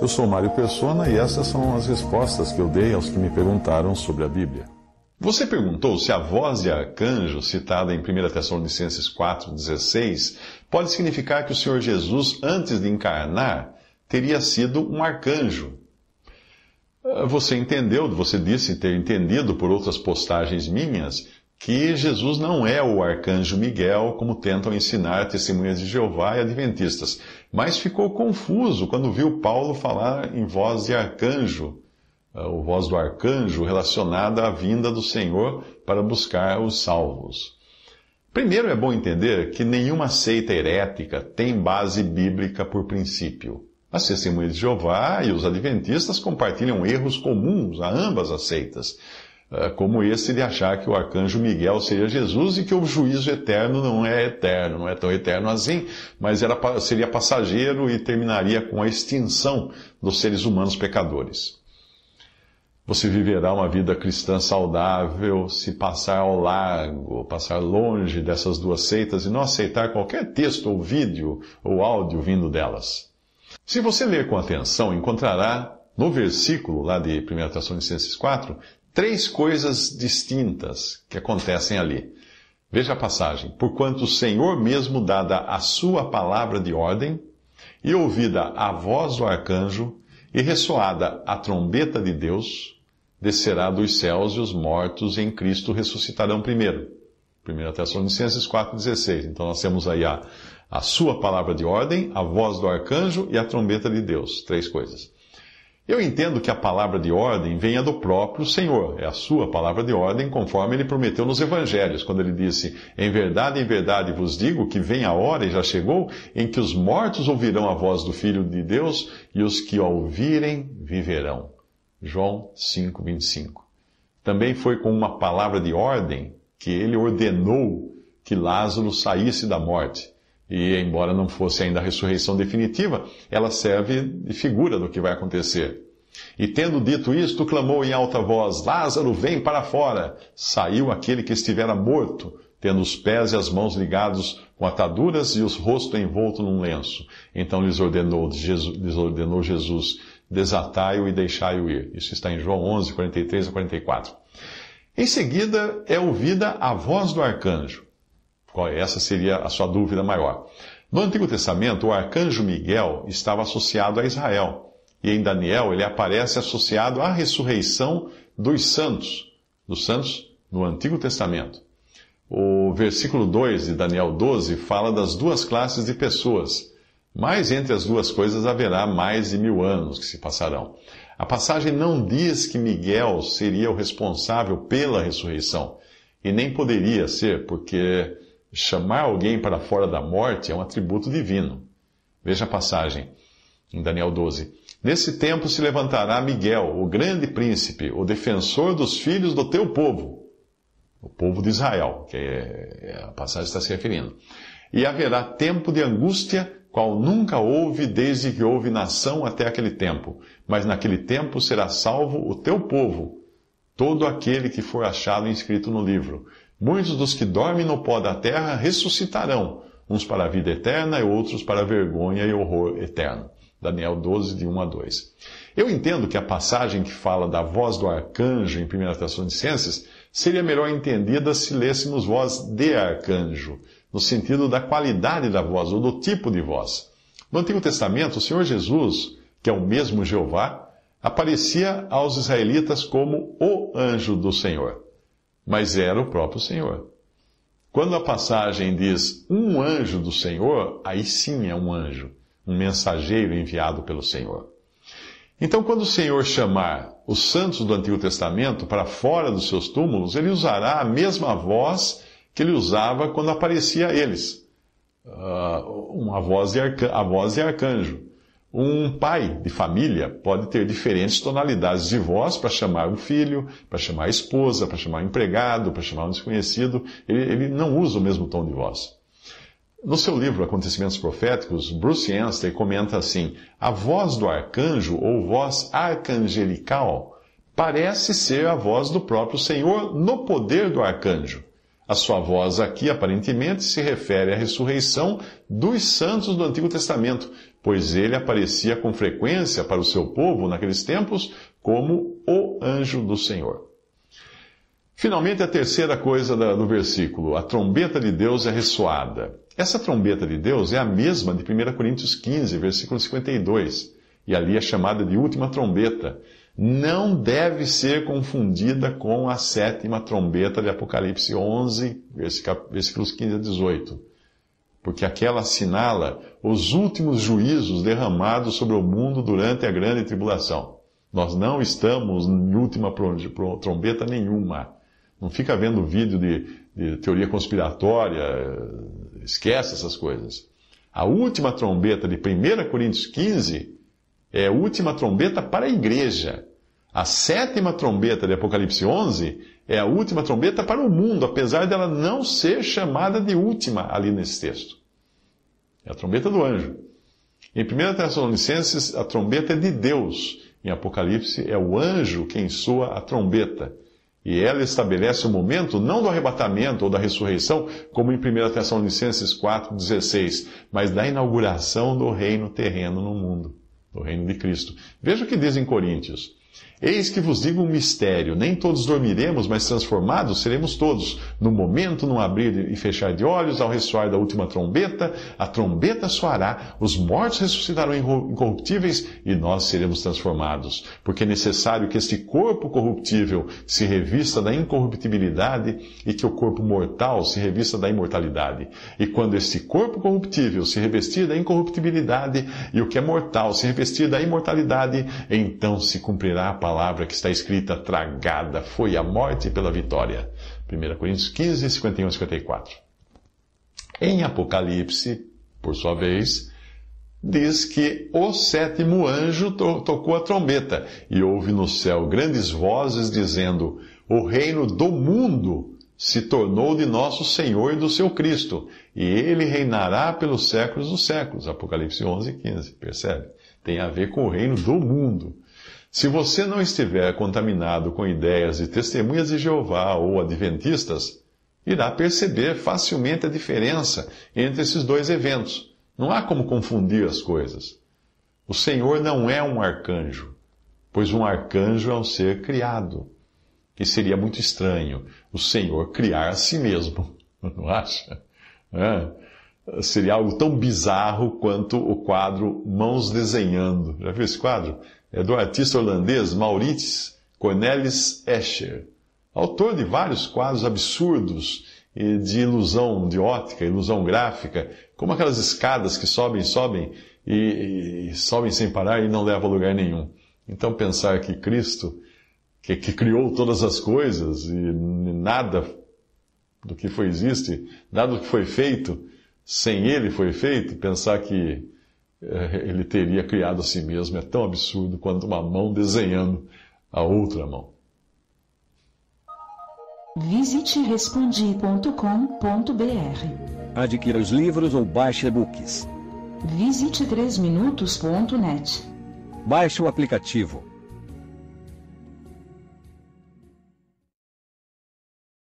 Eu sou Mário Persona e essas são as respostas que eu dei aos que me perguntaram sobre a Bíblia. Você perguntou se a voz de arcanjo, citada em 1 Tessalonicenses 4,16, pode significar que o Senhor Jesus, antes de encarnar, teria sido um arcanjo. Ah, você entendeu, você disse ter entendido por outras postagens minhas, que Jesus não é o arcanjo Miguel, como tentam ensinar testemunhas de Jeová e adventistas mas ficou confuso quando viu Paulo falar em voz de arcanjo, eh, o voz do arcanjo relacionada à vinda do Senhor para buscar os salvos. Primeiro é bom entender que nenhuma seita herética tem base bíblica por princípio. As testemunhas de Jeová e os adventistas compartilham erros comuns a ambas as seitas, é, como esse de achar que o arcanjo Miguel seria Jesus e que o juízo eterno não é eterno, não é tão eterno assim, mas era, seria passageiro e terminaria com a extinção dos seres humanos pecadores. Você viverá uma vida cristã saudável se passar ao largo, passar longe dessas duas seitas e não aceitar qualquer texto ou vídeo ou áudio vindo delas. Se você ler com atenção, encontrará no versículo lá de 1 Tessalonicenses 4 três coisas distintas que acontecem ali. Veja a passagem. Porquanto o Senhor mesmo, dada a sua palavra de ordem, e ouvida a voz do arcanjo, e ressoada a trombeta de Deus, descerá dos céus e os mortos em Cristo ressuscitarão primeiro. 1 Tessalonicenses 4,16. Então nós temos aí a, a sua palavra de ordem, a voz do arcanjo e a trombeta de Deus. Três coisas. Eu entendo que a palavra de ordem venha do próprio Senhor, é a sua palavra de ordem, conforme ele prometeu nos evangelhos, quando ele disse: Em verdade, em verdade vos digo que vem a hora e já chegou em que os mortos ouvirão a voz do Filho de Deus e os que a ouvirem viverão. João 5, 25. Também foi com uma palavra de ordem que ele ordenou que Lázaro saísse da morte. E, embora não fosse ainda a ressurreição definitiva, ela serve de figura do que vai acontecer. E tendo dito isto, clamou em alta voz: Lázaro, vem para fora! Saiu aquele que estivera morto, tendo os pés e as mãos ligados com ataduras e o rosto envolto num lenço. Então lhes ordenou Jesus, lhes ordenou Jesus desatai-o e deixai-o ir. Isso está em João 11, 43 a 44. Em seguida é ouvida a voz do arcanjo. Qual é? essa seria a sua dúvida maior. No Antigo Testamento, o arcanjo Miguel estava associado a Israel, e em Daniel ele aparece associado à ressurreição dos santos, dos santos no Antigo Testamento. O versículo 2 de Daniel 12 fala das duas classes de pessoas, mas entre as duas coisas haverá mais de mil anos que se passarão. A passagem não diz que Miguel seria o responsável pela ressurreição, e nem poderia ser, porque Chamar alguém para fora da morte é um atributo divino. Veja a passagem em Daniel 12. Nesse tempo se levantará Miguel, o grande príncipe, o defensor dos filhos do teu povo, o povo de Israel, que é, é a passagem está se referindo. E haverá tempo de angústia, qual nunca houve desde que houve nação até aquele tempo. Mas naquele tempo será salvo o teu povo, todo aquele que for achado inscrito no livro. Muitos dos que dormem no pó da terra ressuscitarão, uns para a vida eterna e outros para a vergonha e horror eterno. Daniel 12, de 1 a 2. Eu entendo que a passagem que fala da voz do arcanjo em 1 Tessalonicenses seria melhor entendida se lêssemos voz de arcanjo, no sentido da qualidade da voz ou do tipo de voz. No Antigo Testamento, o Senhor Jesus, que é o mesmo Jeová, aparecia aos israelitas como o anjo do Senhor mas era o próprio Senhor. Quando a passagem diz um anjo do Senhor, aí sim é um anjo, um mensageiro enviado pelo Senhor. Então, quando o Senhor chamar os santos do Antigo Testamento para fora dos seus túmulos, ele usará a mesma voz que ele usava quando aparecia a eles, ah, uma voz de, arca... a voz de arcanjo. Um pai de família pode ter diferentes tonalidades de voz para chamar o filho, para chamar a esposa, para chamar o empregado, para chamar um desconhecido. Ele, ele, não usa o mesmo tom de voz. No seu livro Acontecimentos Proféticos, Bruce Anstey comenta assim: a voz do arcanjo ou voz arcangelical parece ser a voz do próprio Senhor no poder do arcanjo. A sua voz aqui aparentemente se refere à ressurreição dos santos do Antigo Testamento, pois ele aparecia com frequência para o seu povo naqueles tempos como o anjo do Senhor. Finalmente, a terceira coisa do versículo: a trombeta de Deus é ressoada. Essa trombeta de Deus é a mesma de 1 Coríntios 15, versículo 52, e ali é chamada de última trombeta. Não deve ser confundida com a sétima trombeta de Apocalipse 11, versículos 15 a 18 porque aquela assinala os últimos juízos derramados sobre o mundo durante a grande tribulação. Nós não estamos em última trombeta nenhuma. Não fica vendo vídeo de, de teoria conspiratória, esquece essas coisas. A última trombeta de 1 Coríntios 15 é a última trombeta para a igreja. A sétima trombeta de Apocalipse 11 é a última trombeta para o mundo, apesar dela não ser chamada de última ali nesse texto. É a trombeta do anjo. Em 1 Tessalonicenses, a trombeta é de Deus. Em Apocalipse, é o anjo quem soa a trombeta. E ela estabelece o momento não do arrebatamento ou da ressurreição, como em 1 Tessalonicenses 4,16, mas da inauguração do reino terreno no mundo, do reino de Cristo. Veja o que diz em Coríntios. Eis que vos digo um mistério: nem todos dormiremos, mas transformados seremos todos no momento, num abrir e fechar de olhos, ao ressoar da última trombeta, a trombeta soará, os mortos ressuscitarão incorruptíveis e nós seremos transformados. Porque é necessário que este corpo corruptível se revista da incorruptibilidade e que o corpo mortal se revista da imortalidade. E quando este corpo corruptível se revestir da incorruptibilidade e o que é mortal se revestir da imortalidade, então se cumprirá a palavra que está escrita: tragada foi a morte pela vitória. 1 Coríntios 15, 51 e 54. Em Apocalipse, por sua vez, diz que o sétimo anjo to tocou a trombeta e houve no céu grandes vozes dizendo: O reino do mundo se tornou de nosso Senhor e do seu Cristo, e ele reinará pelos séculos dos séculos. Apocalipse 11, 15. Percebe? Tem a ver com o reino do mundo. Se você não estiver contaminado com ideias de testemunhas de Jeová ou adventistas, irá perceber facilmente a diferença entre esses dois eventos. Não há como confundir as coisas. O Senhor não é um arcanjo, pois um arcanjo é um ser criado. E seria muito estranho o Senhor criar a si mesmo, não acha? É. Seria algo tão bizarro quanto o quadro Mãos Desenhando. Já viu esse quadro? é do artista holandês Maurits Cornelis Escher, autor de vários quadros absurdos e de ilusão de ótica, ilusão gráfica, como aquelas escadas que sobem, sobem e, e sobem sem parar e não levam a lugar nenhum. Então pensar que Cristo, que, que criou todas as coisas e nada do que foi existe, nada do que foi feito sem Ele foi feito, pensar que é, ele teria criado a si mesmo. É tão absurdo quanto uma mão desenhando a outra mão. Visite respondi.com.br. Adquira os livros ou baixe e-books. Visite 3minutos.net. Baixe o aplicativo.